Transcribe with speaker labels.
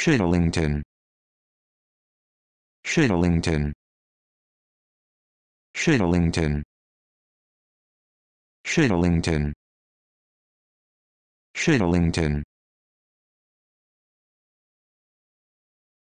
Speaker 1: Shillington. Shillington. Shillington. Shillington. Shittlington